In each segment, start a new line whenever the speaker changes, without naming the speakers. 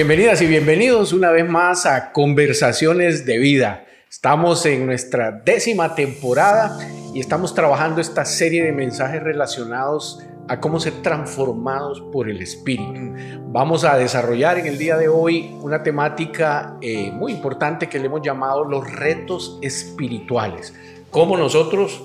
Bienvenidas y bienvenidos una vez más a Conversaciones de Vida. Estamos en nuestra décima temporada y estamos trabajando esta serie de mensajes relacionados a cómo ser transformados por el Espíritu. Vamos a desarrollar en el día de hoy una temática eh, muy importante que le hemos llamado los retos espirituales. Cómo nosotros,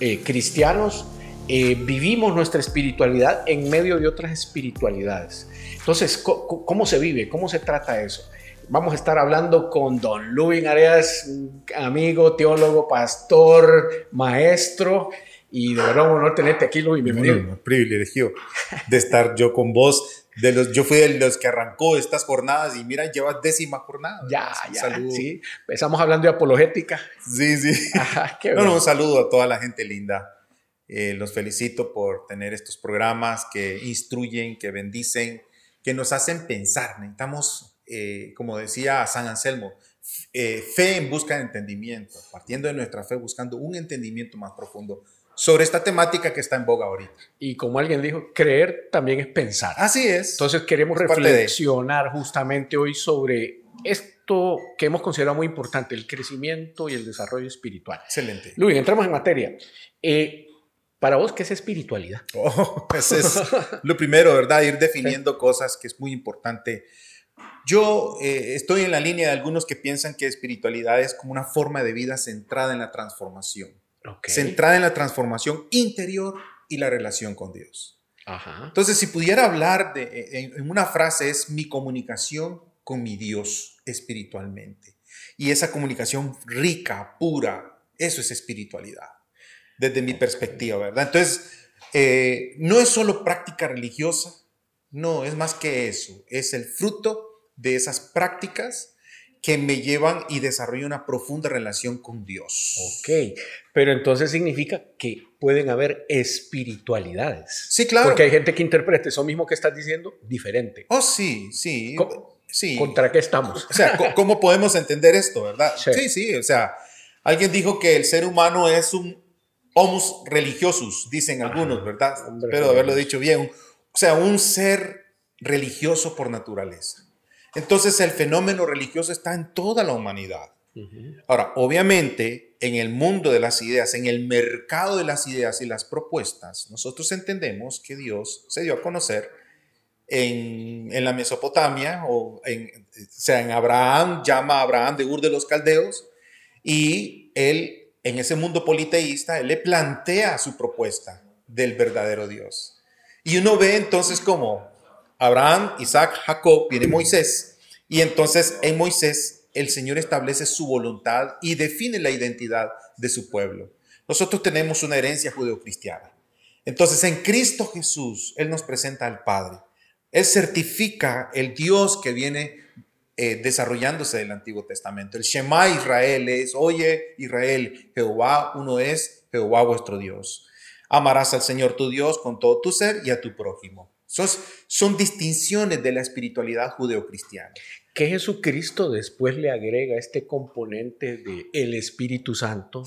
eh, cristianos, eh, vivimos nuestra espiritualidad en medio de otras espiritualidades. Entonces, ¿cómo se vive? ¿Cómo se trata eso? Vamos a estar hablando con don Lubin Arias, amigo, teólogo, pastor, maestro. Y de verdad un honor tenerte aquí, Lubin. Bienvenido. Un privilegio de estar yo con
vos. De los, yo fui de los que arrancó estas jornadas y mira, llevas décima jornada. Ya, ya. Sí, empezamos hablando de apologética. Sí, sí. qué bueno. un saludo a toda la gente linda. Eh, los felicito por tener estos programas que instruyen, que bendicen, que nos hacen pensar. Necesitamos, eh, como decía San Anselmo, eh, fe en busca de entendimiento, partiendo de nuestra fe, buscando un entendimiento más profundo
sobre esta temática que está en boga ahorita. Y como alguien dijo, creer también es pensar. Así es. Entonces queremos reflexionar justamente hoy sobre esto que hemos considerado muy importante, el crecimiento y el desarrollo espiritual. Excelente. Luis, entramos en materia. Eh, para vos, ¿qué es espiritualidad? Oh, pues es lo primero, ¿verdad? Ir
definiendo cosas que es muy importante. Yo eh, estoy en la línea de algunos que piensan que espiritualidad es como una forma de vida centrada en la transformación. Centrada en la transformación interior y la relación con Dios. Entonces, si pudiera hablar eh, en una frase, es mi comunicación con mi Dios espiritualmente. Y esa comunicación rica, pura, eso es espiritualidad desde mi perspectiva, ¿verdad? Entonces, eh, no es solo práctica religiosa, no, es más que eso, es el fruto de esas prácticas que me
llevan y desarrollo una profunda relación con Dios. Ok, pero entonces significa que pueden haber espiritualidades. Sí, claro. Porque hay gente que interpreta eso mismo que estás diciendo diferente. Oh, sí, sí. sí. ¿Contra qué estamos? O sea, ¿cómo podemos
entender esto, verdad? sí, sí, o sea, alguien dijo que el ser humano es un homus religiosus, dicen algunos, ¿verdad? Pero Espero haberlo dicho bien. O sea, un ser religioso por naturaleza. Entonces el fenómeno religioso está en toda la humanidad. Ahora, obviamente, en el mundo de las ideas, en el mercado de las ideas y las propuestas, nosotros entendemos que Dios se dio a conocer en, la Mesopotamia, o, o sea, en Abraham, llama a Abraham de Ur de los Caldeos, y él en ese mundo politeísta, él le plantea su propuesta del verdadero Dios. Y uno ve entonces como Abraham, Isaac, Jacob, viene Moisés, y entonces en Moisés el Señor establece su voluntad y define la identidad de su pueblo. Nosotros tenemos una herencia judeocristiana. Entonces en Cristo Jesús, Él nos presenta al Padre. Él certifica el Dios que viene eh, desarrollándose del Antiguo Testamento. El Shema Israel es, oye Israel, Jehová uno es, Jehová vuestro Dios. Amarás al Señor tu Dios con todo tu ser y a tu prójimo. Son, son distinciones de la espiritualidad judeocristiana
que Jesucristo después le agrega este componente de el Espíritu Santo,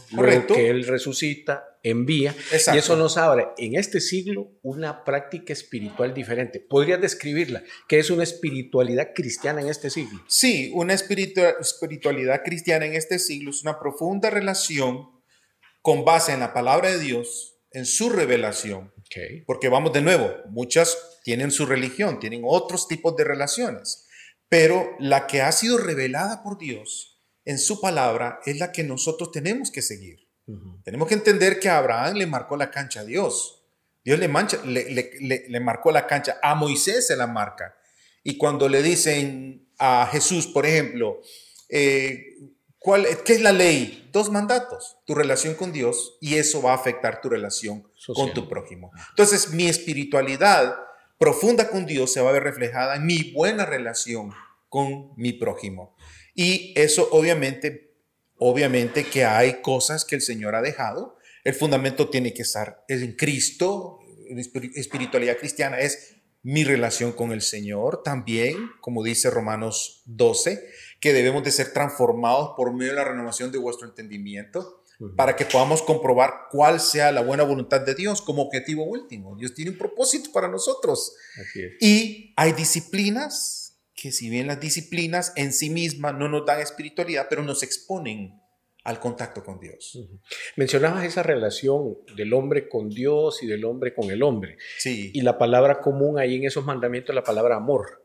que él resucita, envía, y eso nos abre en este siglo una práctica espiritual diferente. ¿Podrías describirla? ¿Qué es una espiritualidad cristiana en este siglo? Sí, una espiritualidad
cristiana en este siglo es una profunda relación con base en la palabra de Dios, en su revelación. Porque vamos de nuevo, muchas tienen su religión, tienen otros tipos de relaciones pero la que ha sido revelada por Dios en su palabra es la que nosotros tenemos que seguir. Tenemos que entender que Abraham le marcó la cancha a Dios. Dios le, mancha, le, le, le, marcó la cancha. A Moisés se la marca. Y cuando le dicen a Jesús, por ejemplo, eh, ¿cuál, ¿qué es la ley? Dos mandatos. Tu relación con Dios y eso va a afectar tu relación con tu prójimo. Entonces, mi espiritualidad profunda con Dios se va a ver reflejada en mi buena relación con mi prójimo. Y eso obviamente, obviamente que hay cosas que el Señor ha dejado. El fundamento tiene que estar en Cristo. espiritualidad cristiana es mi relación con el Señor también, como dice Romanos 12, que debemos de ser transformados por medio de la renovación de vuestro entendimiento para que podamos comprobar cuál sea la buena voluntad de Dios como objetivo último. Dios tiene un propósito para nosotros. Y hay disciplinas que si bien las disciplinas en sí mismas no nos dan espiritualidad, pero nos exponen al contacto con Dios.
Mencionabas esa relación del hombre con Dios y del hombre con el hombre. Sí. Y la palabra común ahí en esos mandamientos es la palabra amor.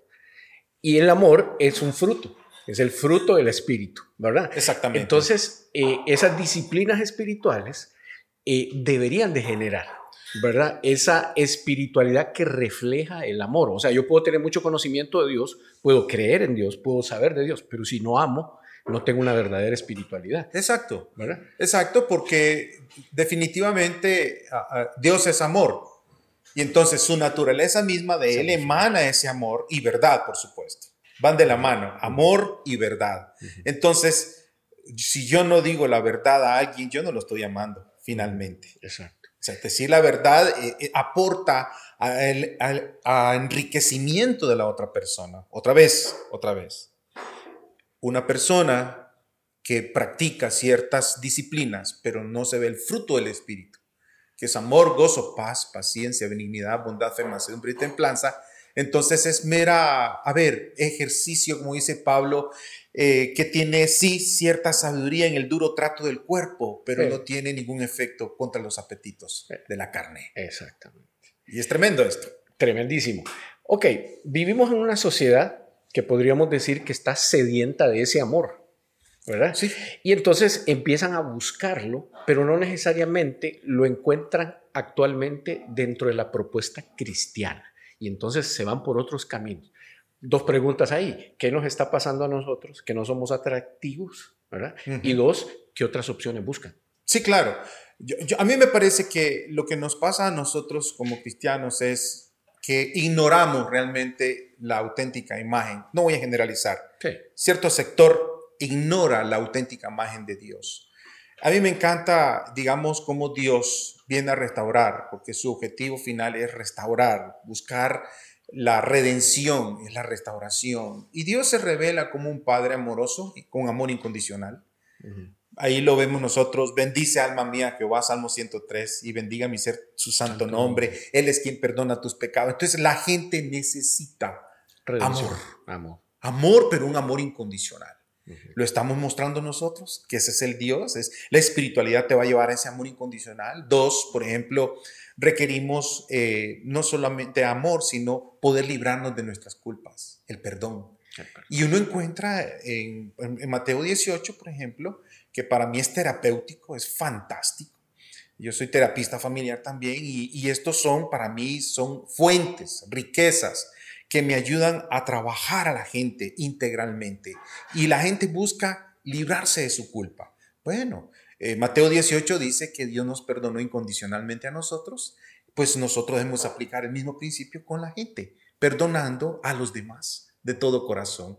Y el amor es un fruto, es el fruto del espíritu, ¿verdad? Exactamente. Entonces, eh, esas disciplinas espirituales eh, deberían de generar ¿verdad? Esa espiritualidad que refleja el amor. O sea, yo puedo tener mucho conocimiento de Dios, puedo creer en Dios, puedo saber de Dios, pero si no amo, no tengo una verdadera espiritualidad. Exacto, ¿verdad? Exacto, porque definitivamente
Dios es amor. Y entonces su naturaleza misma de Él emana ese amor y verdad, por supuesto. Van de la mano, amor y verdad. Entonces, si yo no digo la verdad a alguien, yo no lo estoy amando, finalmente. Exacto sea, decir la verdad eh, eh, aporta al, enriquecimiento de la otra persona. Otra vez, otra vez. Una persona que practica ciertas disciplinas, pero no se ve el fruto del Espíritu, que es amor, gozo, paz, paciencia, benignidad, bondad, fe, mansedumbre y templanza, entonces es mera, a ver, ejercicio, como dice Pablo, eh, que tiene sí cierta sabiduría en el duro trato del cuerpo, pero no tiene ningún efecto contra los
apetitos de la carne. Exactamente. Y es tremendo esto. Tremendísimo. Ok, vivimos en una sociedad que podríamos decir que está sedienta de ese amor, ¿verdad? Sí. Y entonces empiezan a buscarlo, pero no necesariamente lo encuentran actualmente dentro de la propuesta cristiana. Y entonces se van por otros caminos dos preguntas ahí. ¿Qué nos está pasando a nosotros que no somos atractivos? ¿verdad? Y dos, ¿qué otras opciones buscan? Sí, claro. a mí me parece
que lo que nos pasa a nosotros como cristianos es que ignoramos realmente la auténtica imagen. No voy a generalizar. Cierto sector ignora la auténtica imagen de Dios. A mí me encanta, digamos, cómo Dios viene a restaurar, porque su objetivo final es restaurar, buscar la redención, es la restauración. Y Dios se revela como un Padre amoroso, y con amor incondicional. Ahí lo vemos nosotros. Bendice alma mía Jehová, Salmo 103, y bendiga mi ser su santo nombre. Él es quien perdona tus pecados. Entonces la gente necesita amor. Amor. Amor, pero un amor incondicional. Lo estamos mostrando nosotros, que ese es el Dios, es la espiritualidad te va a llevar a ese amor incondicional. Dos, por ejemplo, requerimos eh, no solamente amor, sino poder librarnos de nuestras culpas, el perdón. Y uno encuentra en, Mateo 18, por ejemplo, que para mí es terapéutico, es fantástico. Yo soy terapista familiar también y, y estos son, para mí, son fuentes, riquezas que me ayudan a trabajar a la gente integralmente. Y la gente busca librarse de su culpa. Bueno, eh, Mateo 18 dice que Dios nos perdonó incondicionalmente a nosotros, pues nosotros debemos aplicar el mismo principio con la gente, perdonando a los demás de todo corazón.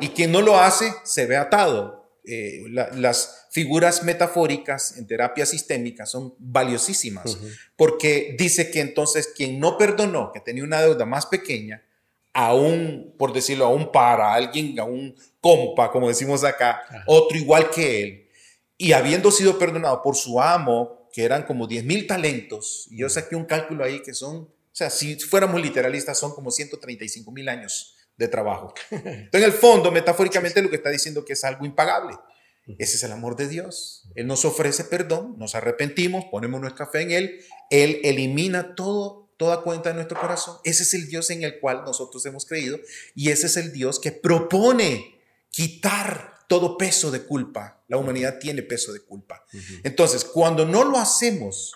Y quien no lo hace se ve atado. Eh, las figuras metafóricas en terapia sistémica son valiosísimas, porque dice que entonces quien no perdonó, que tenía una deuda más pequeña, aún por decirlo, a un para, alguien, a un compa, como decimos acá, otro igual que él, y habiendo sido perdonado por su amo, que eran como 10 mil talentos, yo saqué un cálculo ahí que son, o sea, si fuéramos literalistas, son como 135 mil años de trabajo. Entonces, en el fondo, metafóricamente, lo que está diciendo que es algo impagable. Ese es el amor de Dios. Él nos ofrece perdón, nos arrepentimos, ponemos nuestra fe en Él, Él elimina toda cuenta de nuestro corazón. Ese es el Dios en el cual nosotros hemos creído y ese es el Dios que propone quitar todo peso de culpa. La humanidad tiene peso de culpa. Entonces, cuando no lo hacemos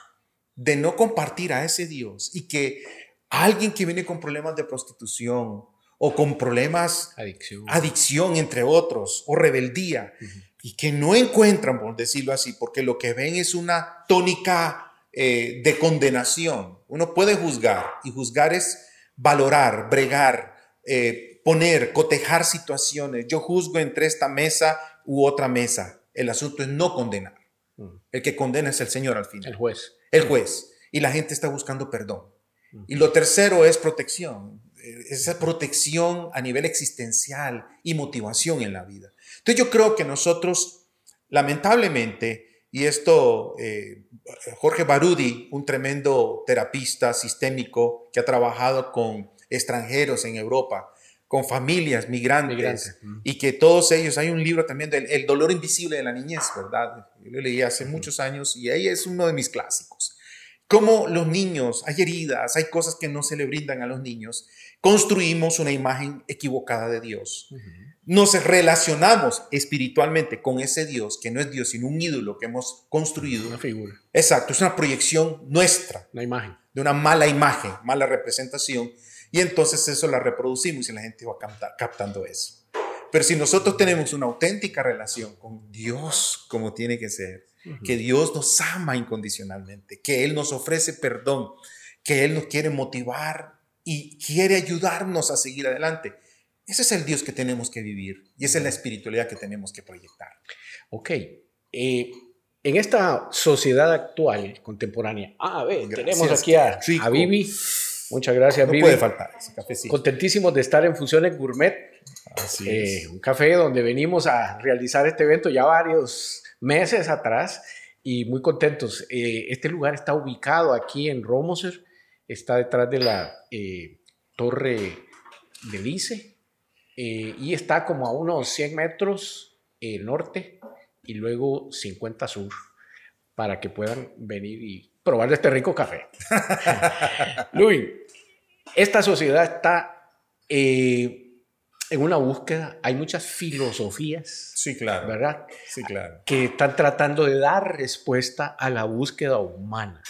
de no compartir a ese Dios y que alguien que viene con problemas de prostitución o con problemas adicción, adicción entre otros o rebeldía y que no encuentran, por decirlo así, porque lo que ven es una tónica eh, de condenación. Uno puede juzgar y juzgar es valorar, bregar, eh, poner, cotejar situaciones. Yo juzgo entre esta mesa u otra mesa. El asunto es no condenar. Mm. El que condena es el Señor al final. El juez. El mm. juez. Y la gente está buscando perdón. Mm. Y lo tercero es protección. Eh, esa protección a nivel existencial y motivación en la vida. Entonces yo creo que nosotros, lamentablemente, y esto, eh, Jorge Barudi, un tremendo terapista sistémico que ha trabajado con extranjeros en Europa, con familias migrantes, y que todos ellos, hay un libro también del el dolor invisible de la niñez, ¿verdad? Yo lo leí hace muchos años y ahí es uno de mis clásicos. como los niños, hay heridas, hay cosas que no se le brindan a los niños, construimos una imagen equivocada de Dios. No Nos relacionamos espiritualmente con ese Dios, que no es Dios, sino un ídolo que hemos construido. Una figura. Exacto, es una proyección nuestra. Una imagen. De una mala imagen, mala representación y entonces eso la reproducimos y la gente va captando eso. Pero si nosotros tenemos una auténtica relación con Dios como tiene que ser, que Dios nos ama incondicionalmente, que Él nos ofrece perdón, que Él nos quiere motivar y quiere ayudarnos a seguir adelante. Ese es el Dios que tenemos que vivir y esa es la espiritualidad que tenemos que proyectar.
Ok. Eh, en esta sociedad actual, contemporánea, a ver, tenemos aquí a, a Muchas gracias, no puede faltar Contentísimos de estar en Fusiones Gourmet. Así eh, Un café donde venimos a realizar este evento ya varios meses atrás y muy contentos. Eh, este lugar está ubicado aquí en Romoser, está detrás de la eh, Torre de Lice y está como a unos 100 metros norte y luego 50 sur para que puedan venir y probar este rico café. Luis, esta sociedad está eh, en una búsqueda, hay muchas filosofías. Sí, claro. ¿Verdad? Sí, claro. Que están tratando de dar respuesta a la búsqueda humana.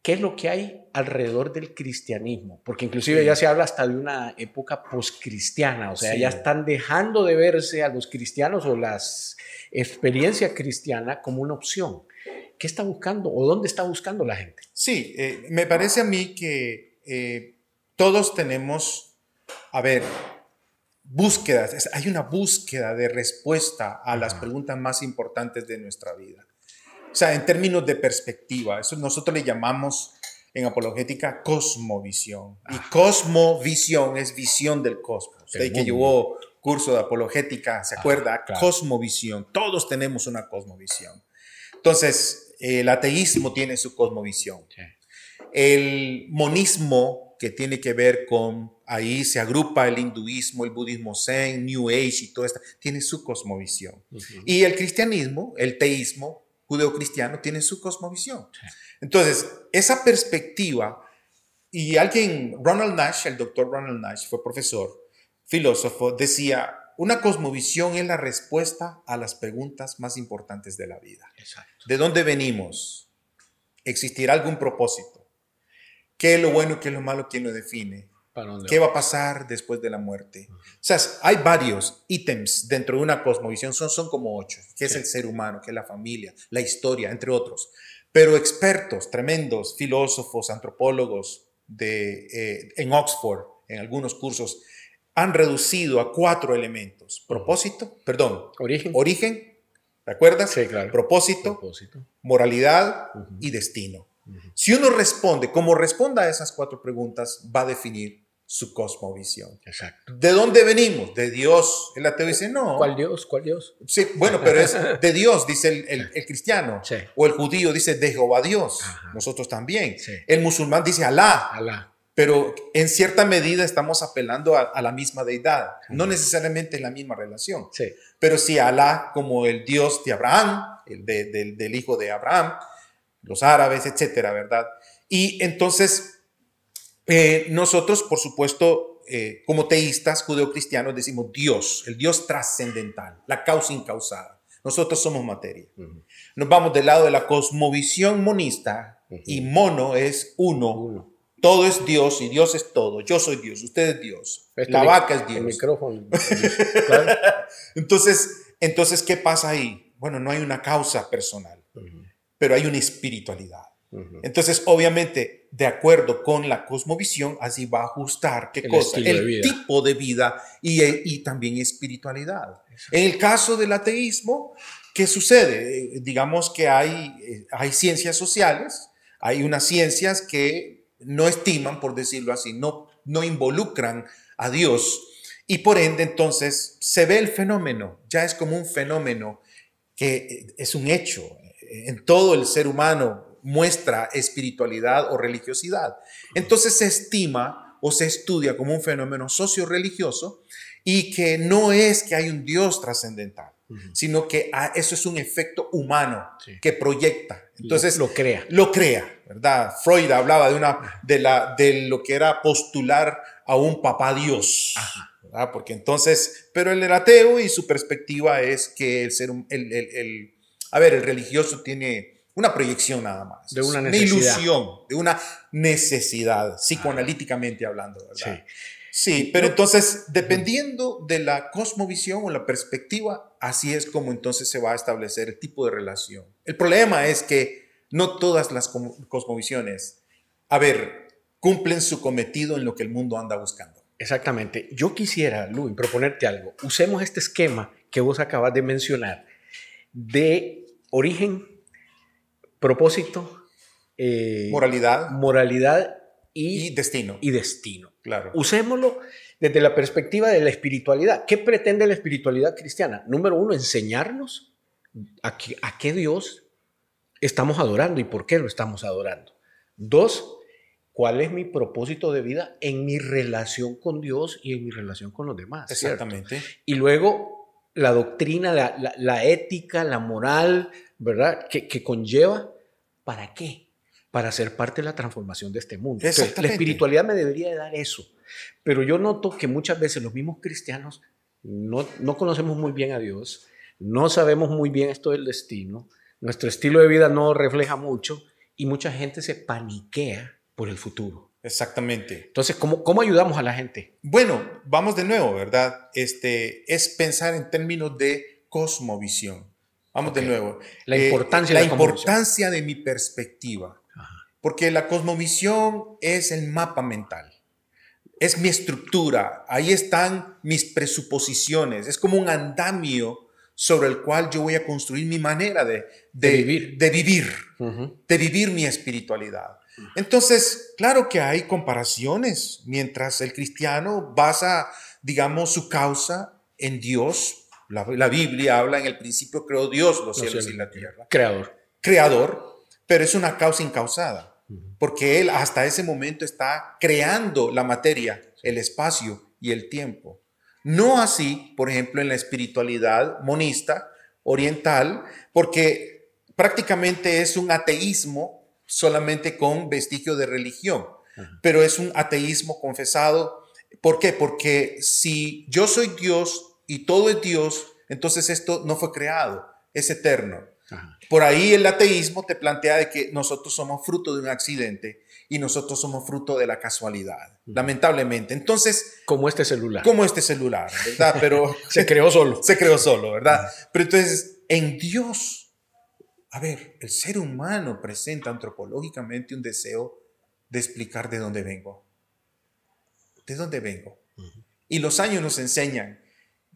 ¿Qué es lo que hay alrededor del cristianismo? Porque inclusive ya se habla hasta de una época poscristiana, o sea, ya están dejando de verse a los cristianos o las experiencias cristianas como una opción. ¿Qué está buscando o dónde está buscando la gente? Sí, eh, me parece a mí que eh, todos tenemos,
a ver, búsquedas, hay una búsqueda de respuesta a las preguntas más importantes de nuestra vida. O sea, en términos de perspectiva, eso nosotros le llamamos en apologética cosmovisión. Y cosmovisión es visión del cosmos. El que llevó curso de apologética, ¿se ah, acuerda? Cosmovisión. Todos tenemos una cosmovisión. Entonces, el ateísmo tiene su cosmovisión. El monismo, que tiene que ver con, ahí se agrupa el hinduismo, el budismo zen, New Age y todo esto, tiene su cosmovisión. Y el cristianismo, el teísmo judeocristiano, tiene su cosmovisión. Entonces, esa perspectiva, y alguien, Ronald Nash, el doctor Ronald Nash, fue profesor, filósofo, decía, una cosmovisión es la respuesta a las preguntas más importantes de la vida. ¿De dónde venimos? ¿Existirá algún propósito? ¿Qué es lo bueno qué es lo malo? ¿Quién lo define? ¿Qué va? a pasar después de la muerte? O sea, hay varios ítems dentro de una cosmovisión, son, como ocho, ¿Qué es el ser humano, ¿Qué es la familia, la historia, entre otros. Pero expertos, tremendos, filósofos, antropólogos de, eh, en Oxford, en algunos cursos, han reducido a cuatro elementos. Propósito, perdón. Origen. Origen, ¿te acuerdas? Sí, claro. Propósito, moralidad y destino. Si uno responde, como responda a esas cuatro preguntas, va a definir su cosmovisión. Exacto. ¿De dónde venimos? De Dios. El ateo dice, no. ¿Cuál Dios? ¿Cuál Dios? Sí, bueno, pero es de Dios, dice el, cristiano. O el judío dice, de Jehová Dios. Nosotros también. El musulmán dice, Alá. Alá pero en cierta medida estamos apelando a, la misma deidad, no necesariamente en la misma relación. Sí. Pero si Alá, como el Dios de Abraham, el del, hijo de Abraham, los árabes, etcétera, ¿verdad? Y entonces, eh, nosotros, por supuesto, eh, como teístas judeocristianos, decimos Dios, el Dios trascendental, la causa incausada. Nosotros somos materia. Nos vamos del lado de la cosmovisión monista y mono es uno. Todo es Dios y Dios es todo. Yo soy Dios, usted es Dios. la vaca es Dios.
El micrófono.
entonces, entonces, ¿qué pasa ahí? Bueno, no hay una causa personal, pero hay una espiritualidad. Entonces, obviamente, de acuerdo con la cosmovisión, así va a ajustar qué el cosa, el tipo de vida y, eh, también espiritualidad. En el caso del ateísmo, ¿qué sucede? Eh, digamos que hay, eh, hay ciencias sociales, hay unas ciencias que no estiman, por decirlo así, no, no involucran a Dios. Y por ende, entonces, se ve el fenómeno, ya es como un fenómeno que eh, es un hecho. En todo el ser humano muestra espiritualidad o religiosidad. Entonces se estima o se estudia como un fenómeno socio-religioso y que no es que hay un Dios trascendental sino que ah, eso es un efecto humano que proyecta.
Entonces lo, crea.
Lo crea, ¿verdad? Freud hablaba de, una, de, la, de lo que era postular a un papá Dios. Porque entonces, pero él era ateo y su perspectiva es que el ser, el, el, el a ver, el religioso tiene una proyección nada más. De una ilusión, de una necesidad, psicoanalíticamente hablando, ¿verdad? Sí, pero entonces, dependiendo de la cosmovisión o la perspectiva, así es como entonces se va a establecer el tipo de relación. El problema es que no todas las
cosmovisiones, a ver, cumplen su cometido en lo que el mundo anda buscando. Exactamente. Yo quisiera, Luis, proponerte algo. Usemos este esquema que vos acabas de mencionar de origen, propósito, eh, moralidad, moralidad y destino. Y destino. Claro. Usémoslo desde la perspectiva de la espiritualidad. ¿Qué pretende la espiritualidad cristiana? Número uno, enseñarnos a, a qué Dios estamos adorando y por qué lo estamos adorando. Dos, cuál es mi propósito de vida en mi relación con Dios y en mi relación con los demás. Exactamente. Y luego la doctrina, la, ética, la moral, ¿verdad? que, conlleva para qué para ser parte de la transformación de este mundo. la espiritualidad me debería de dar eso. Pero yo noto que muchas veces los mismos cristianos no, conocemos muy bien a Dios, no sabemos muy bien esto del destino, nuestro estilo de vida no refleja mucho y mucha gente se paniquea por el futuro. Exactamente. Entonces, ¿cómo, ¿cómo ayudamos a la gente?
Bueno, vamos de nuevo, ¿verdad? Este, es pensar en términos de cosmovisión.
Vamos de nuevo. la eh, importancia
de mi perspectiva. Porque la cosmovisión es el mapa mental, es mi estructura, ahí están mis presuposiciones, es como un andamio sobre el cual yo voy a construir mi manera de, de, vivir, de vivir, de vivir mi espiritualidad. Entonces, claro que hay comparaciones, mientras el cristiano basa, digamos, su causa en Dios. La, Biblia habla en el principio creó Dios los cielos y la tierra. Creador. Creador, pero es una causa incausada. Porque él hasta ese momento está creando la materia, el espacio y el tiempo. No así, por ejemplo, en la espiritualidad monista oriental, porque prácticamente es un ateísmo solamente con vestigio de religión, pero es un ateísmo confesado. ¿Por qué? Porque si yo soy Dios y todo es Dios, entonces esto no fue creado, es eterno. Por ahí el ateísmo te plantea de que nosotros somos fruto de un accidente y nosotros somos fruto de la casualidad, lamentablemente. Entonces... Como este celular. Como este celular, Pero... se creó solo. Se creó solo, ¿verdad? Pero entonces, en Dios, a ver, el ser humano presenta antropológicamente un deseo de explicar de dónde vengo. ¿De dónde vengo? Y los años nos enseñan,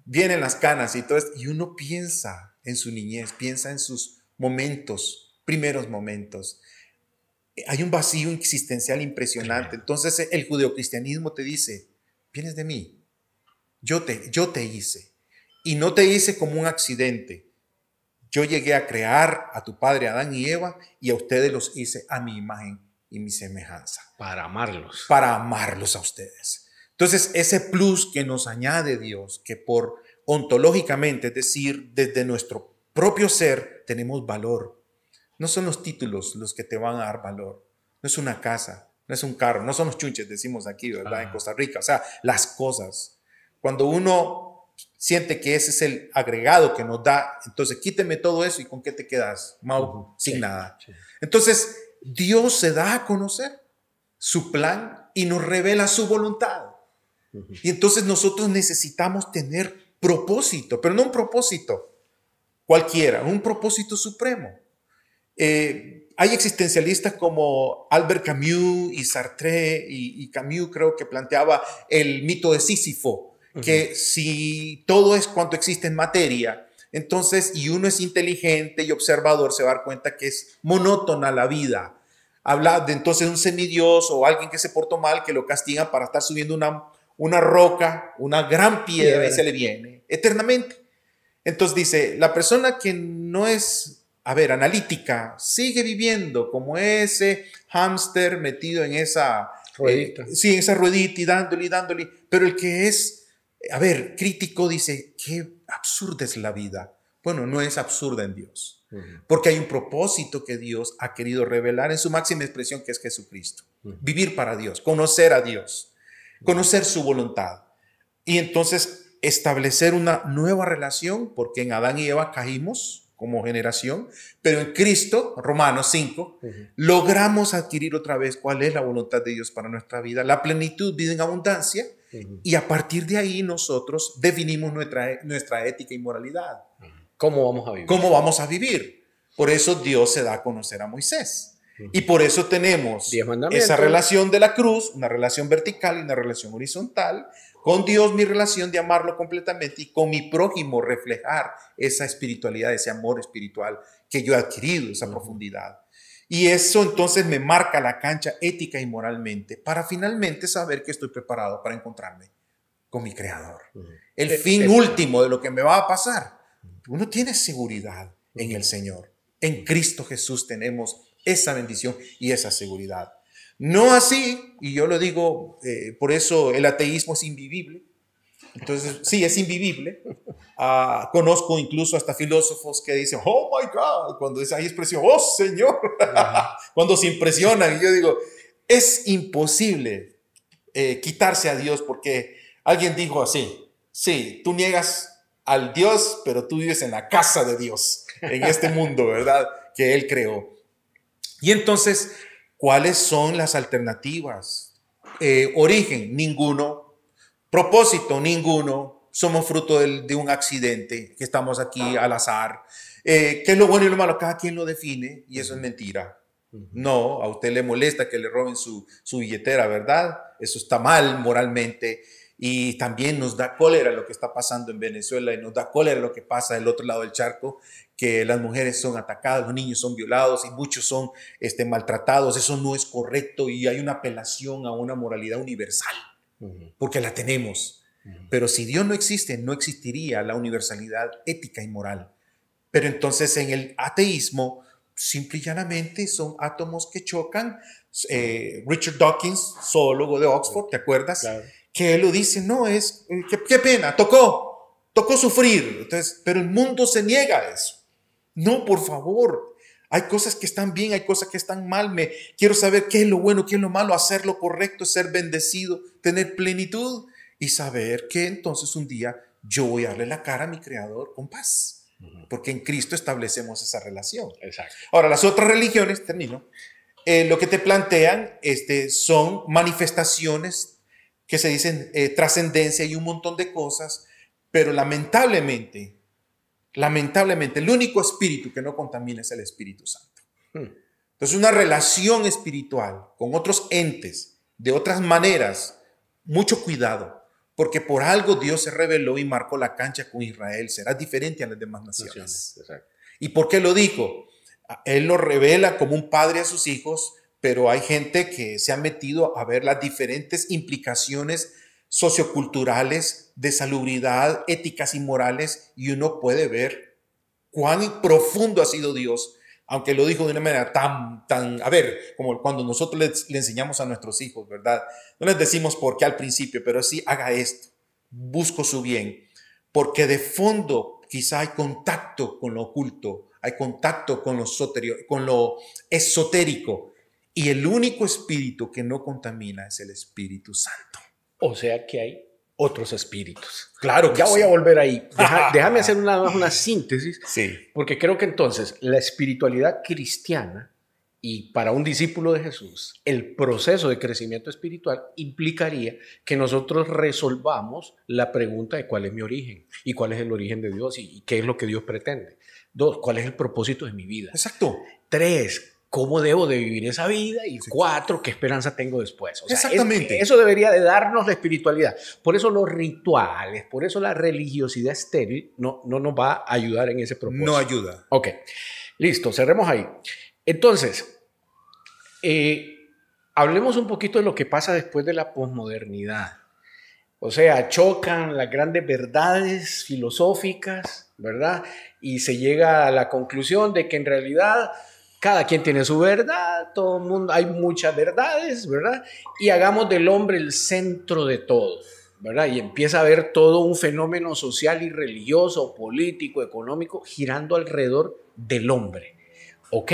vienen las canas y todo esto, y uno piensa, en su niñez, piensa en sus momentos, primeros momentos. Hay un vacío existencial impresionante. Entonces el judeocristianismo te dice, vienes de mí, yo te, yo te hice. Y no te hice como un accidente. Yo llegué a crear a tu padre Adán y Eva y a ustedes los hice a mi imagen y mi semejanza. Para amarlos. Para amarlos a ustedes. Entonces, ese plus que nos añade Dios, que por ontológicamente, es decir, desde nuestro propio ser, tenemos valor. No son los títulos los que te van a dar valor, no es una casa, no es un carro, no son los chunches, decimos aquí, ¿verdad? En Costa Rica, o sea, las cosas. Cuando uno siente que ese es el agregado que nos da, entonces quíteme todo eso y con qué te quedas, Mau, sin nada. Entonces, Dios se da a conocer su plan y nos revela su voluntad. Y entonces nosotros necesitamos tener propósito, pero no un propósito cualquiera, un propósito supremo. Eh, hay existencialistas como Albert Camus y Sartre, y, Camus creo que planteaba el mito de Sísifo, que si todo es cuanto existe en materia, entonces, y uno es inteligente y observador, se va a dar cuenta que es monótona la vida. Habla de entonces un semidioso o alguien que se portó mal, que lo castiga para estar subiendo una una roca, una gran piedra, y se le viene eternamente. Entonces dice, la persona que no es, a ver, analítica, sigue viviendo como ese hámster metido en esa eh,
ruedita. sí, en esa
ruedita y dándole y dándole. Pero el que es, a ver, crítico dice, qué absurda es la vida. Bueno, no es absurda en Dios, porque hay un propósito que Dios ha querido revelar en su máxima expresión que es Jesucristo. Vivir para Dios, conocer a Dios conocer su voluntad y entonces establecer una nueva relación, porque en Adán y Eva caímos como generación, pero en Cristo, Romanos 5, logramos adquirir otra vez cuál es la voluntad de Dios para nuestra vida, la plenitud, vive en abundancia, y a partir de ahí nosotros definimos nuestra, nuestra ética y moralidad. ¿Cómo vamos a vivir? ¿Cómo vamos a vivir? Por eso Dios se da a conocer a Moisés y por eso tenemos esa relación de la cruz, una relación vertical y una relación horizontal. Con Dios mi relación de amarlo completamente y con mi prójimo reflejar esa espiritualidad, ese amor espiritual que yo he adquirido, esa profundidad. Y eso entonces me marca la cancha ética y moralmente para finalmente saber que estoy preparado para encontrarme con mi creador. El eh, fin eh, último de lo que me va a pasar. Uno tiene seguridad en el Señor. En Cristo Jesús tenemos esa bendición y esa seguridad. No así, y yo lo digo, eh, por eso el ateísmo es invivible. Entonces, sí, es invivible. Ah, conozco incluso hasta filósofos que dicen, oh my God, cuando esa ahí expresión, oh Señor, cuando se impresionan. Y yo digo, es imposible eh, quitarse a Dios porque alguien dijo así, sí, tú niegas al Dios, pero tú vives en la casa de Dios, en este mundo, ¿verdad? Que Él creó. Y entonces, ¿cuáles son las alternativas? Eh, origen, ninguno. Propósito, ninguno. Somos fruto de un accidente, que estamos aquí al azar. Eh, ¿Qué es lo bueno y lo malo? Cada quien lo define y eso es mentira. No, a usted le molesta que le roben su, su billetera, ¿verdad? Eso está mal moralmente y también nos da cólera lo que está pasando en Venezuela y nos da cólera lo que pasa del otro lado del charco, que las mujeres son atacadas, los niños son violados y muchos son este, maltratados. Eso no es correcto y hay una apelación a una moralidad universal, porque la tenemos. Pero si Dios no existe, no existiría la universalidad ética y moral. Pero entonces en el ateísmo, simple y llanamente son átomos que chocan. Eh, Richard Dawkins, zoólogo de Oxford, ¿te acuerdas? Claro que lo dice, no, es, eh, qué, pena, tocó, tocó sufrir. Entonces, pero el mundo se niega a eso. No, por favor. Hay cosas que están bien, hay cosas que están mal. Me quiero saber qué es lo bueno, qué es lo malo, hacer lo correcto, ser bendecido, tener plenitud y saber que entonces un día yo voy a darle la cara a mi creador con paz. Porque en Cristo establecemos esa relación. Ahora, las otras religiones, termino, eh, lo que te plantean este, son manifestaciones que se dicen eh, trascendencia y un montón de cosas, pero lamentablemente, lamentablemente, el único espíritu que no contamina es el Espíritu Santo. Hmm. Entonces, una relación espiritual con otros entes, de otras maneras, mucho cuidado, porque por algo Dios se reveló y marcó la cancha con Israel, será diferente a las demás naciones. naciones ¿Y por qué lo dijo? Él lo revela como un padre a sus hijos, pero hay gente que se ha metido a ver las diferentes implicaciones socioculturales, de salubridad, éticas y morales, y uno puede ver cuán profundo ha sido Dios, aunque lo dijo de una manera tan, tan, a ver, como cuando nosotros le enseñamos a nuestros hijos, ¿verdad? No les decimos por qué al principio, pero sí haga esto, busco su bien, porque de fondo quizá hay contacto con lo oculto, hay contacto con con lo esotérico, y el único espíritu que no contamina es el Espíritu Santo. O sea que hay otros
espíritus. Claro que Ya voy a volver ahí. déjame hacer una, una síntesis. Sí. Porque creo que entonces la espiritualidad cristiana y para un discípulo de Jesús, el proceso de crecimiento espiritual implicaría que nosotros resolvamos la pregunta de cuál es mi origen y cuál es el origen de Dios y, y qué es lo que Dios pretende. Dos, cuál es el propósito de mi vida. Exacto. Tres, cómo debo de vivir esa vida y cuatro, qué esperanza tengo después. Exactamente. eso debería de darnos la espiritualidad. Por eso los rituales, por eso la religiosidad estéril no, no nos va a ayudar en ese propósito. No ayuda. Ok, listo, cerremos ahí. Entonces, eh, hablemos un poquito de lo que pasa después de la posmodernidad. O sea, chocan las grandes verdades filosóficas, ¿verdad? Y se llega a la conclusión de que en realidad cada quien tiene su verdad, todo el mundo, hay muchas verdades, ¿verdad? Y hagamos del hombre el centro de todo. ¿verdad? Y empieza a haber todo un fenómeno social y religioso, político, económico, girando alrededor del hombre. Ok,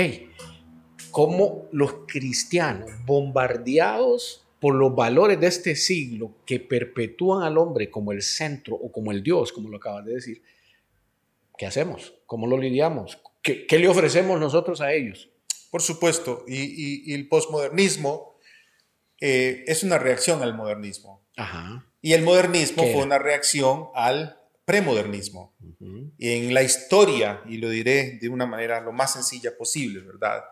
como los cristianos, bombardeados por los valores de este siglo que perpetúan al hombre como el centro o como el Dios, como lo acabas de decir, ¿qué hacemos? ¿Cómo lo lidiamos? ¿Qué, le ofrecemos nosotros a ellos? Por supuesto, y, el
posmodernismo eh, es una reacción al modernismo. Y el modernismo fue una reacción al premodernismo. Y en la historia, y lo diré de una manera lo más sencilla posible, ¿verdad?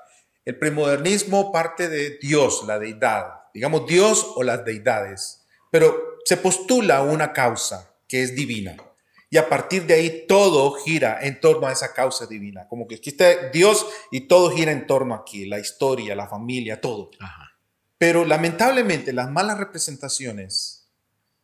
El premodernismo parte de Dios, la deidad, digamos Dios o las deidades, pero se postula una causa que es divina. Y a partir de ahí todo gira en torno a esa causa divina. Como que existe Dios y todo gira en torno aquí, la historia, la familia, todo. Ajá. Pero lamentablemente las malas representaciones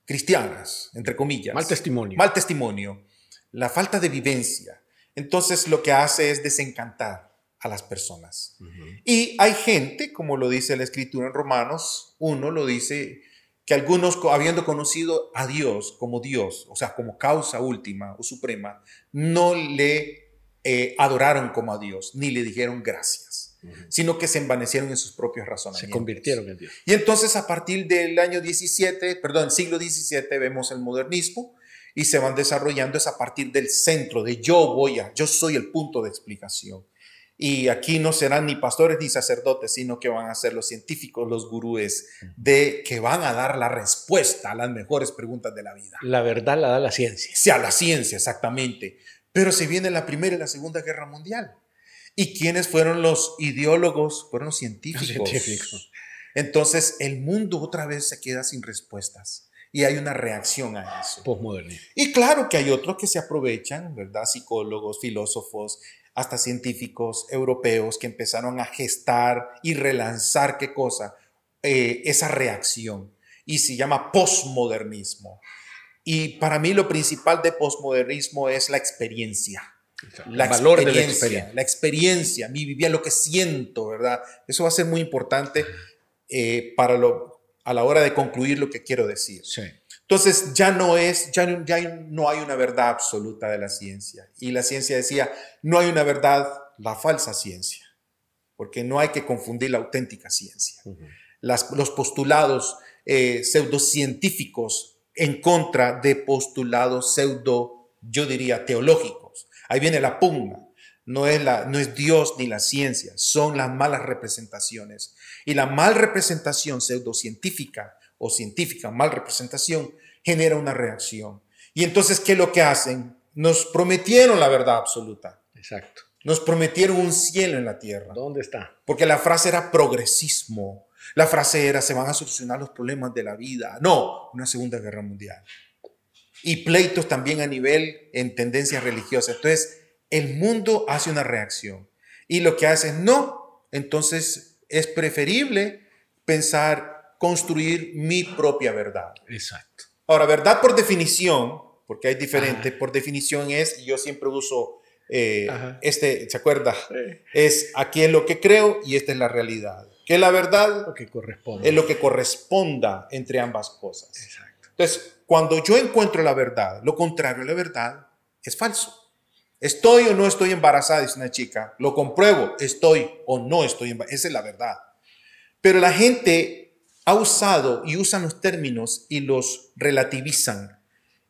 cristianas, entre comillas. Mal testimonio. Mal testimonio. La falta de vivencia. Entonces lo que hace es desencantar a las personas. Y hay gente, como lo dice la escritura en Romanos, uno lo dice, que algunos, habiendo conocido a Dios como Dios, o sea, como causa última o suprema, no le eh, adoraron como a Dios, ni le dijeron gracias, sino que se envanecieron en sus propios razonamientos. Se
convirtieron en Dios.
Y entonces a partir del año 17, perdón, siglo 17 vemos el modernismo y se van desarrollando es a partir del centro, de yo voy a, yo soy el punto de explicación. Y aquí no serán ni pastores ni sacerdotes, sino que van a ser los científicos, los gurúes, de que van a dar la respuesta a las mejores preguntas de la vida. La verdad la da la ciencia. Sí, a la ciencia, exactamente. Pero si viene la Primera y la Segunda Guerra Mundial. ¿Y quiénes fueron los ideólogos? Fueron los científicos. Entonces el mundo otra vez se queda sin respuestas y hay una reacción
a eso. Postmodernismo.
Y claro que hay otros que se aprovechan, ¿verdad? Psicólogos, filósofos, hasta científicos europeos que empezaron a gestar y relanzar qué cosa, eh, esa reacción. Y se llama posmodernismo. Y para mí lo principal de posmodernismo es la experiencia. El la valor experiencia, de la experiencia. La experiencia, mi vivía lo que siento, ¿verdad? Eso va a ser muy importante eh, para lo, a la hora de concluir lo que quiero decir. Entonces ya no es, ya hay una verdad absoluta de la ciencia. Y la ciencia decía, no hay una verdad, la falsa ciencia, porque no hay que confundir la auténtica ciencia. los postulados eh, pseudocientíficos en contra de postulados pseudo, yo diría, teológicos. Ahí viene la pugna. No es, la, no es Dios ni la ciencia, son las malas representaciones. Y la mal representación pseudocientífica o científica, mal representación, genera una reacción. Y entonces, ¿qué es lo que hacen? Nos prometieron la verdad absoluta. Exacto. Nos prometieron un cielo en la tierra. ¿Dónde está? Porque la frase era progresismo. La frase era, se van a solucionar los problemas de la vida. No, una segunda guerra mundial. Y pleitos también a nivel en tendencias religiosas. Entonces, el mundo hace una reacción. Y lo que hace es, no, entonces es preferible pensar construir mi propia verdad. Exacto. Ahora, verdad por definición, porque hay diferente, por definición es, y yo siempre uso eh, este, ¿se acuerda? Es aquí es lo que creo y esta es la realidad. Que la verdad lo que corresponde. es lo que corresponda entre ambas cosas. Exacto. Entonces, cuando yo encuentro la verdad, lo contrario a la verdad es falso. Estoy o no estoy embarazada, dice una chica, lo compruebo, estoy o no estoy embarazada, esa es la verdad. Pero la gente ha usado y usan los términos y los relativizan.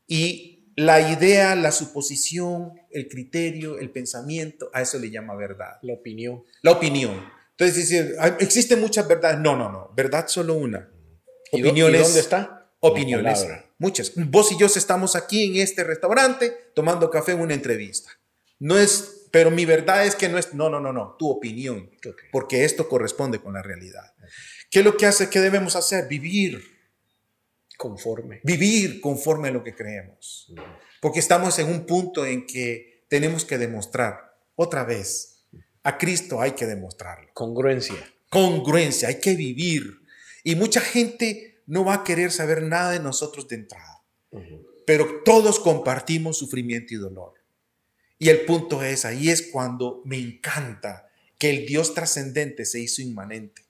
Y la idea, la suposición, el criterio, el pensamiento, a eso le llama verdad. La opinión. La opinión. Entonces dice, ah, existen muchas verdades. No, no, no. Verdad solo una.
Opiniones. ¿Y dónde está? Opiniones.
Muchas. Vos y yo estamos aquí en este restaurante tomando café en una entrevista. No es, pero mi verdad es que no es. No, no, no, no. Tu opinión. Porque esto corresponde con la realidad. ¿Qué es lo que hace? ¿Qué debemos hacer? Vivir. Conforme. Vivir conforme a lo que creemos. Porque estamos en un punto en que tenemos que demostrar, otra vez, a Cristo hay que demostrarlo. Congruencia. Congruencia, hay que vivir. Y mucha gente no va a querer saber nada de nosotros de entrada. Pero todos compartimos sufrimiento y dolor. Y el punto es, ahí es cuando me encanta que el Dios trascendente se hizo inmanente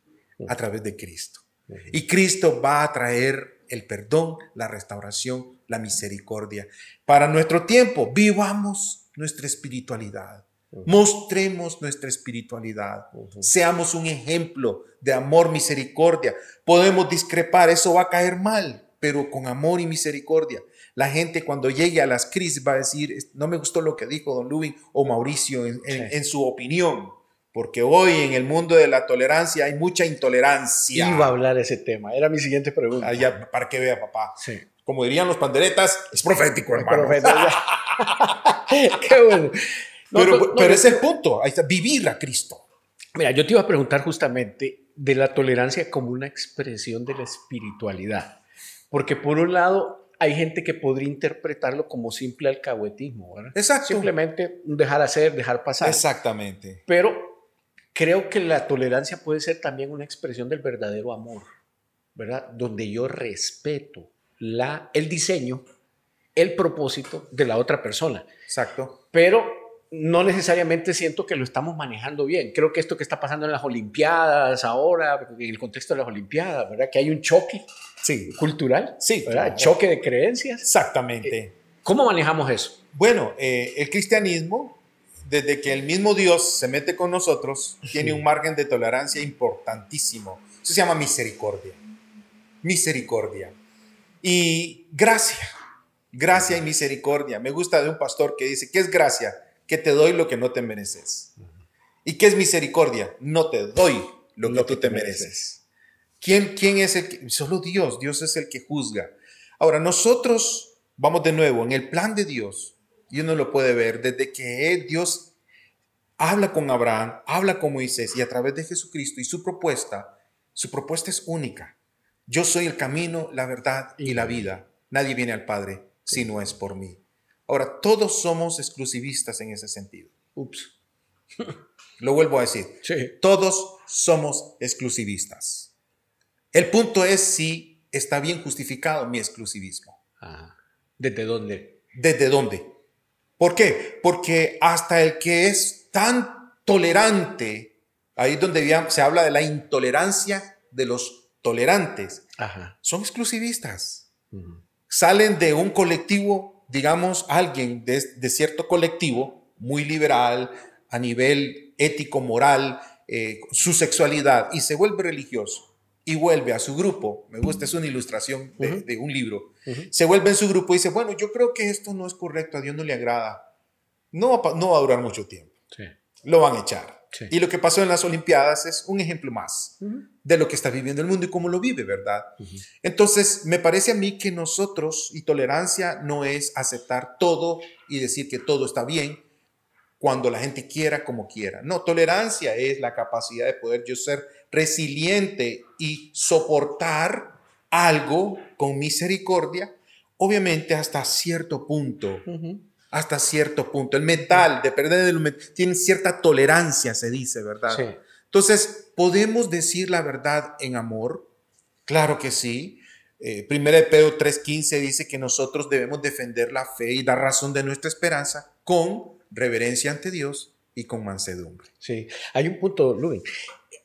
a través de Cristo. Y Cristo va a traer el perdón, la restauración, la misericordia. Para nuestro tiempo, vivamos nuestra espiritualidad. Mostremos nuestra espiritualidad. Seamos un ejemplo de amor, misericordia. Podemos discrepar, eso va a caer mal, pero con amor y misericordia. La gente cuando llegue a las crisis va a decir, no me gustó lo que dijo don Lubin o Mauricio en su opinión porque hoy en el mundo de la tolerancia hay mucha intolerancia. Iba a hablar ese tema, era mi siguiente pregunta. Ah, ya, para que vea, papá. Sí. Como dirían los panderetas, es profético, hermano.
Qué bueno.
pero, pues, ese es
el punto, ahí está, vivir a Cristo. Mira, yo te iba a preguntar justamente de la tolerancia como una expresión de la espiritualidad. Porque por un lado hay gente que podría interpretarlo como simple alcahuetismo, ¿verdad? Exacto. Simplemente dejar hacer, dejar pasar. Exactamente. Pero creo que la tolerancia puede ser también una expresión del verdadero amor, ¿verdad? Donde yo respeto la, el diseño, el propósito de la otra persona. Exacto. Pero no necesariamente siento que lo estamos manejando bien. Creo que esto que está pasando en las Olimpiadas ahora, en el contexto de las Olimpiadas, ¿verdad? Que hay un choque cultural, sí, ¿verdad? Choque de creencias. Exactamente. ¿Cómo manejamos eso? Bueno, eh, el cristianismo desde que el
mismo Dios se mete con nosotros, tiene un margen de tolerancia importantísimo. Eso se llama misericordia. Misericordia. Y gracia. Gracia y misericordia. Me gusta de un pastor que dice, ¿qué es gracia? Que te doy lo que no te mereces. ¿Y qué es misericordia? No te doy lo que tú te mereces. ¿Quién, ¿Quién es el Solo Dios. Dios es el que juzga. Ahora, nosotros, vamos de nuevo, en el plan de Dios, y uno lo puede ver desde que Dios habla con Abraham, habla con Moisés y a través de Jesucristo y su propuesta, su propuesta es única. Yo soy el camino, la verdad y la vida. Nadie viene al Padre si no es por mí. Ahora, todos somos exclusivistas en ese sentido. Ups. Lo vuelvo a decir. Todos somos exclusivistas. El punto es si está bien justificado mi exclusivismo. Ah, ¿Desde dónde? ¿Desde dónde? ¿Por qué? Porque hasta el que es tan tolerante, ahí es donde se habla de la intolerancia de los tolerantes, son exclusivistas. Salen de un colectivo, digamos, alguien de, cierto colectivo, muy liberal, a nivel ético, moral, eh, su sexualidad, y se vuelve religioso y vuelve a su grupo, me gusta, es una ilustración de, un libro, se vuelve en su grupo y dice, bueno, yo creo que esto no es correcto, a Dios no le agrada, no va, no a durar mucho tiempo, lo van a echar. Y lo que pasó en las Olimpiadas es un ejemplo más de lo que está viviendo el mundo y cómo lo vive, ¿verdad? Entonces, me parece a mí que nosotros, y tolerancia no es aceptar todo y decir que todo está bien, cuando la gente quiera como quiera. No, tolerancia es la capacidad de poder yo ser resiliente y soportar algo con misericordia, obviamente hasta cierto punto. Hasta cierto punto. El metal, de perder el tiene cierta tolerancia, se dice, ¿verdad? Entonces, ¿podemos decir la verdad en amor? Claro que sí. Eh, primera de Pedro 3.15 dice que nosotros debemos defender la fe y dar razón de nuestra esperanza con reverencia ante Dios y
con mansedumbre. Sí, hay un punto, Luis.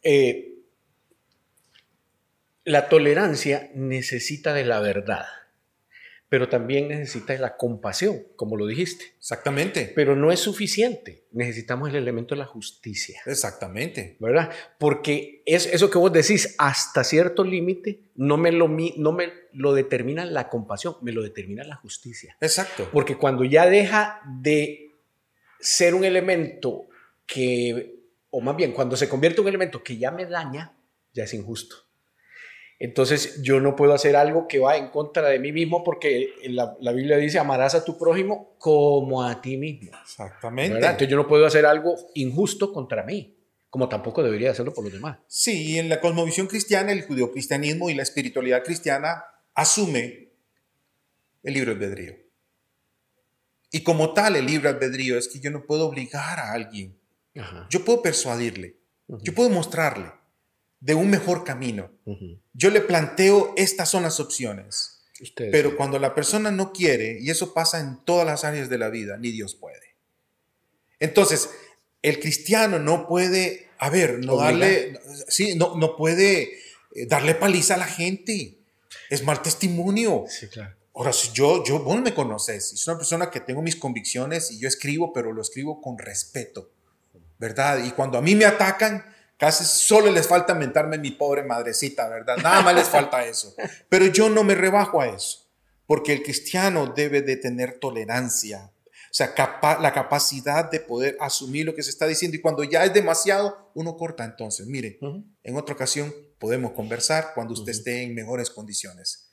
Eh, la tolerancia necesita de la verdad, pero también necesita de la compasión, como lo dijiste. Exactamente. Pero no es suficiente, necesitamos el elemento de la justicia. Exactamente. ¿Verdad? Porque es eso que vos decís, hasta cierto límite, no no me lo determina la compasión, me lo determina la justicia. Exacto. Porque cuando ya deja de ser un elemento que, o más bien, cuando se convierte en un elemento que ya me daña, ya es injusto. Entonces yo no puedo hacer algo que va en contra de mí mismo porque la, Biblia dice amarás a tu prójimo como a ti mismo. Exactamente. Entonces yo no puedo hacer algo injusto contra mí, como tampoco debería hacerlo por los demás. Sí, y en la cosmovisión cristiana,
el judeocristianismo y la espiritualidad cristiana asume el libro de albedrío. Y como tal, el libre albedrío es que yo no puedo obligar a alguien. Yo puedo persuadirle, yo puedo mostrarle de un mejor camino. Yo le planteo estas son las opciones. pero cuando la persona no quiere, y eso pasa en todas las áreas de la vida, ni Dios puede. Entonces, el cristiano no puede, a ver, no darle, sí, no, no puede eh, darle paliza a la gente. Es mal testimonio. Sí, claro. Ahora, si yo, yo, vos me conoces, soy una persona que tengo mis convicciones y yo escribo, pero lo escribo con respeto, ¿verdad? Y cuando a mí me atacan, casi solo les falta mentarme mi pobre madrecita, ¿verdad? Nada más les falta eso. Pero yo no me rebajo a eso, porque el cristiano debe de tener tolerancia, o sea, la capacidad de poder asumir lo que se está diciendo. Y cuando ya es demasiado, uno corta. Entonces, mire, en otra ocasión podemos conversar cuando usted esté en mejores condiciones.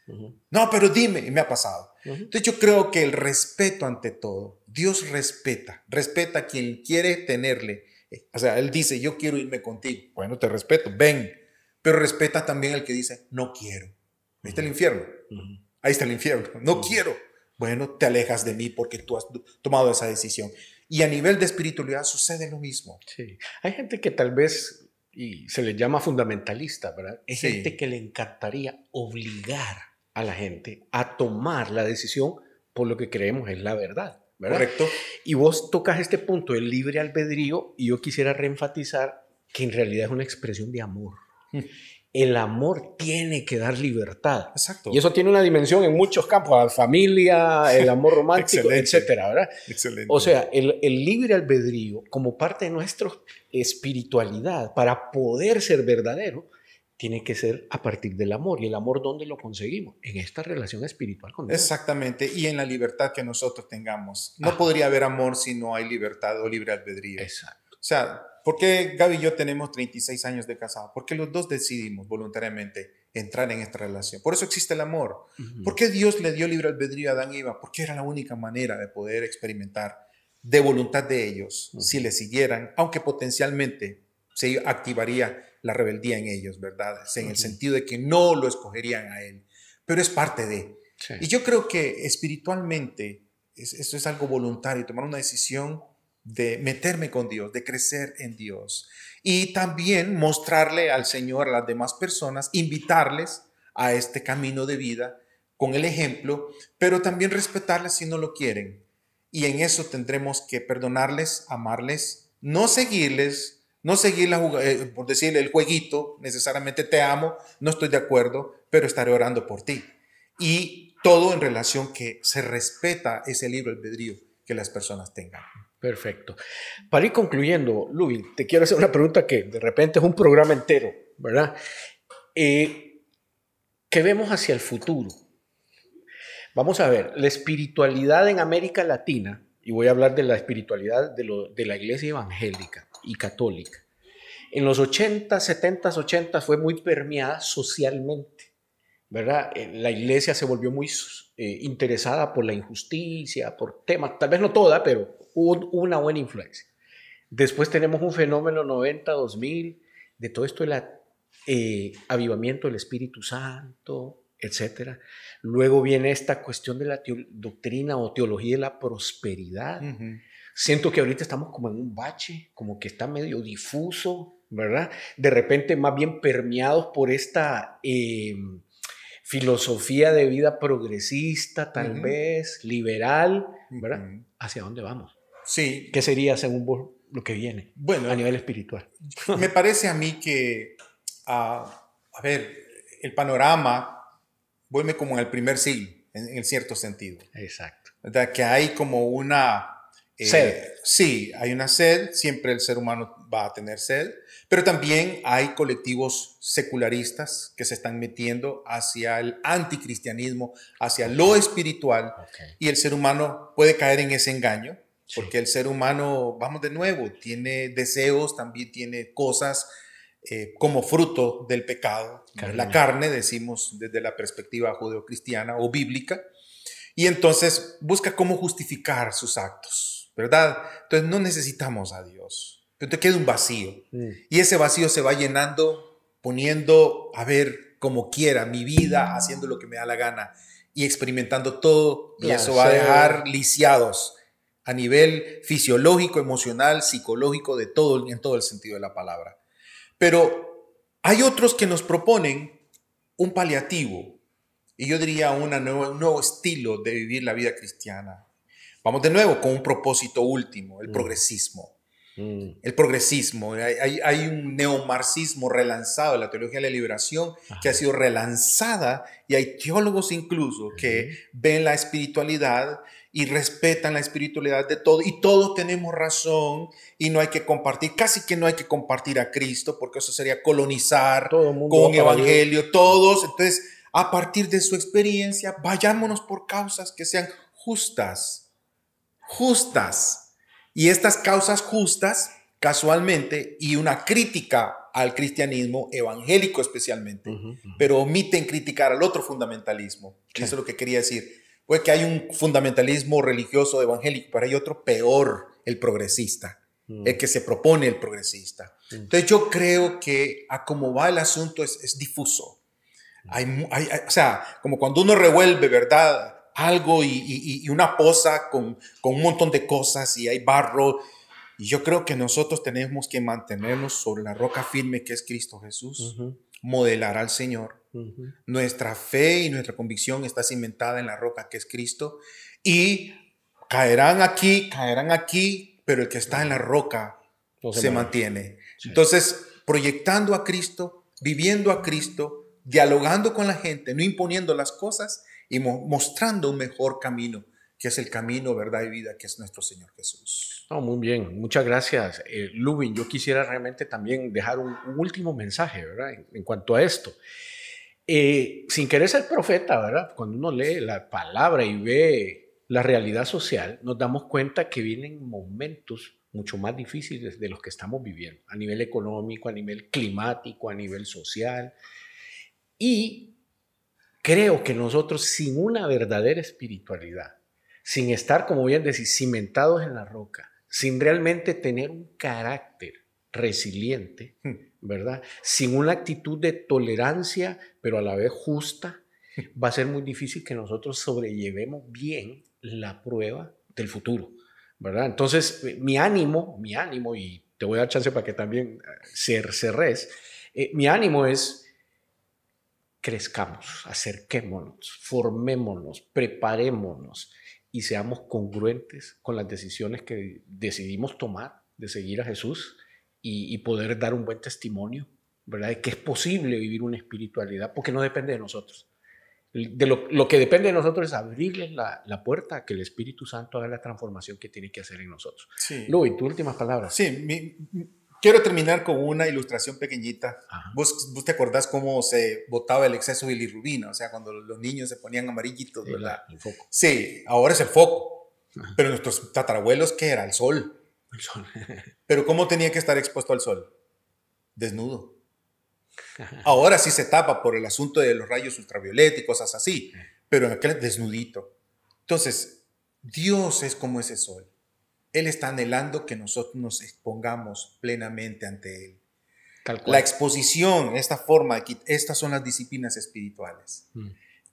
No, pero dime, y me ha pasado. Entonces yo creo que el respeto ante todo, Dios respeta, respeta a quien quiere tenerle. Eh, o sea, Él dice, yo quiero irme contigo. Bueno, te respeto, ven. Pero respeta también al que dice, no quiero. Ahí está el infierno. Ahí está el infierno. No quiero. Bueno, te alejas de mí porque tú has tomado esa decisión. Y a nivel de espiritualidad sucede lo
mismo. Sí. Hay gente que tal vez y se le llama fundamentalista, ¿verdad? Es gente que le encantaría obligar a la gente a tomar la decisión por lo que creemos es la verdad. Correcto. Y vos tocas este punto el libre albedrío y yo quisiera reenfatizar que en realidad es una expresión de amor. Hmm. El amor tiene que dar libertad. Exacto. Y eso tiene una dimensión en muchos campos, la familia, el amor romántico, etcétera, ¿verdad? Excelente. O sea, el, el, libre albedrío como parte de nuestra espiritualidad para poder ser verdadero, tiene que ser a partir del amor. ¿Y el amor dónde lo conseguimos? En esta relación espiritual con Dios. Exactamente, y en la libertad que nosotros tengamos.
No ah. podría haber amor si no hay libertad o libre albedrío. Exacto. O sea, ¿por qué Gaby y yo tenemos 36 años de casado? Porque los dos decidimos voluntariamente entrar en esta relación. Por eso existe el amor. ¿Por qué Dios le dio libre albedrío a Adán y Eva? Porque era la única manera de poder experimentar de voluntad de ellos, si le siguieran, aunque potencialmente se activaría la rebeldía en ellos, ¿verdad? En el sentido de que no lo escogerían a él, pero es parte de. Y yo creo que espiritualmente esto es algo voluntario, tomar una decisión de meterme con Dios, de crecer en Dios y también mostrarle al Señor, a las demás personas, invitarles a este camino de vida con el ejemplo, pero también respetarles si no lo quieren. Y en eso tendremos que perdonarles, amarles, no seguirles, no seguir la eh, por decirle el jueguito, necesariamente te amo, no estoy de acuerdo, pero estaré orando por ti. Y todo en relación que se respeta ese libro
albedrío que las personas tengan. Perfecto. Para ir concluyendo, Lubin, te quiero hacer una pregunta que de repente es un programa entero, ¿verdad? Eh, ¿Qué vemos hacia el futuro? Vamos a ver, la espiritualidad en América Latina, y voy a hablar de la espiritualidad de, de la iglesia evangélica, y católica. En los 80, 70, 80 fue muy permeada socialmente, ¿verdad? Eh, la iglesia se volvió muy eh, interesada por la injusticia, por temas, tal vez no toda, pero hubo una buena influencia. Después tenemos un fenómeno 90, 2000, de todo esto el eh, avivamiento del Espíritu Santo, etcétera. Luego viene esta cuestión de la doctrina o teología de la prosperidad, Siento que ahorita estamos como en un bache, como que está medio difuso, ¿verdad? De repente más bien permeados por esta em, filosofía de vida progresista, tal vez, liberal, ¿verdad? ¿Hacia dónde vamos? Sí. ¿Qué sería según vos lo que viene bueno, a nivel espiritual?
Me parece a mí que, a ver, el panorama vuelve como en el primer siglo, en, cierto sentido. Exacto. sea Que hay como una sed. Eh, sí, hay una sed, siempre el ser humano va a tener sed, pero también hay colectivos secularistas que se están metiendo hacia el anticristianismo, hacia lo espiritual, y el ser humano puede caer en ese engaño, porque el ser humano, vamos de nuevo, tiene deseos, también tiene cosas eh, como fruto del pecado, la carne, decimos desde la perspectiva judeocristiana o bíblica, y entonces busca cómo justificar sus actos ¿verdad? Entonces no necesitamos a Dios, pero te queda un vacío. Mm. Y ese vacío se va llenando poniendo, a ver, como quiera, mi vida, mm. haciendo lo que me da la gana y experimentando todo. y eso va a dejar lisiados a nivel fisiológico, emocional, psicológico, de todo, en todo el sentido de la palabra. Pero hay otros que nos proponen un paliativo, y yo diría un nuevo estilo de vivir la vida cristiana, Vamos de nuevo con un propósito último, el mm. progresismo. Mm. El progresismo, hay, hay, un neomarxismo relanzado, la teología de la liberación, que ha sido relanzada y hay teólogos incluso que ven la espiritualidad y respetan la espiritualidad de todo y todos tenemos razón y no hay que compartir, casi que no hay que compartir a Cristo porque eso sería colonizar todo mundo con evangelio, todos, entonces a partir de su experiencia vayámonos por causas que sean justas justas. Y estas causas justas, casualmente, y una crítica al cristianismo evangélico especialmente, pero omiten criticar al otro fundamentalismo. Eso es lo que quería decir. Puede que hay un fundamentalismo religioso evangélico, pero hay otro peor, el progresista, mm. el que se propone el progresista. Mm. Entonces yo creo que a cómo va el asunto es, difuso. Mm. o sea, como cuando uno revuelve, ¿verdad? algo y, una poza con, un montón de cosas y hay barro. Y yo creo que nosotros tenemos que mantenernos sobre la roca firme que es Cristo Jesús, modelar al Señor. Nuestra fe y nuestra convicción está cimentada en la roca que es Cristo y caerán aquí, caerán aquí, pero el que está en la roca se, mantiene. Entonces, proyectando a Cristo, viviendo a Cristo, dialogando con la gente, no imponiendo las cosas, y mostrando un mejor camino,
que es el camino, verdad y vida, que es nuestro Señor Jesús. No, muy bien, muchas gracias. Eh, Lubin, yo quisiera realmente también dejar un, último mensaje, ¿verdad? En, cuanto a esto. Eh, sin querer ser profeta, ¿verdad? Cuando uno lee la palabra y ve la realidad social, nos damos cuenta que vienen momentos mucho más difíciles de los que estamos viviendo, a nivel económico, a nivel climático, a nivel social. Y Creo que nosotros sin una verdadera espiritualidad, sin estar, como bien decís, cimentados en la roca, sin realmente tener un carácter resiliente, hmm. ¿verdad? Sin una actitud de tolerancia, pero a la vez justa, hmm. va a ser muy difícil que nosotros sobrellevemos bien la prueba del futuro, ¿verdad? Entonces, eh, mi ánimo, mi ánimo, y te voy a dar chance para que también eh, cerres, eh, mi ánimo es crezcamos, acerquémonos, formémonos, preparémonos y seamos congruentes con las decisiones que decidimos tomar de seguir a Jesús y, poder dar un buen testimonio, ¿verdad? De que es posible vivir una espiritualidad porque no depende de nosotros. De lo, que depende de nosotros es abrirles la, puerta a que el Espíritu Santo haga la transformación que tiene que hacer en nosotros. Sí. Luis, tu última palabra. Sí, mi,
Quiero terminar con una ilustración pequeñita. ¿Vos, te acordás cómo se botaba el exceso de bilirrubina? O sea, cuando los niños se ponían amarillitos, ¿verdad? Sí, ahora es el foco. Pero nuestros tatarabuelos, ¿qué era? El sol.
El sol.
Pero ¿cómo tenía que estar expuesto al sol? Desnudo. Ahora sí se tapa por el asunto de los rayos ultravioleticos, y cosas así, pero en aquel desnudito. Entonces, Dios es como ese sol. Él está anhelando que nosotros nos expongamos plenamente ante Él. La exposición, esta forma, estas son las disciplinas espirituales. Mm.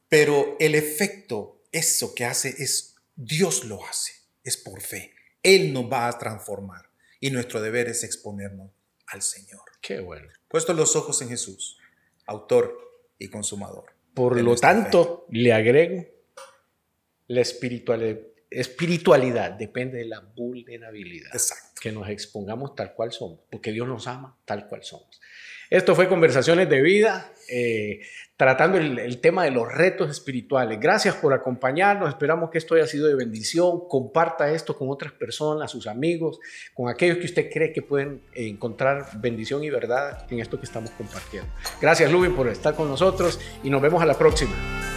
Pero el efecto, eso que hace es, Dios lo hace, es por fe. Él nos va a transformar y nuestro deber es exponernos al Señor. Qué bueno. Puesto los ojos en Jesús, autor
y consumador. Por lo tanto, le agrego la espiritualidad espiritualidad depende de la vulnerabilidad. Que nos expongamos tal cual somos, porque Dios nos ama tal cual somos. Esto fue Conversaciones de Vida, eh, tratando el, el, tema de los retos espirituales. Gracias por acompañarnos, esperamos que esto haya sido de bendición. Comparta esto con otras personas, sus amigos, con aquellos que usted cree que pueden encontrar bendición y verdad en esto que estamos compartiendo. Gracias, Lubin, por estar con nosotros y nos vemos a la próxima.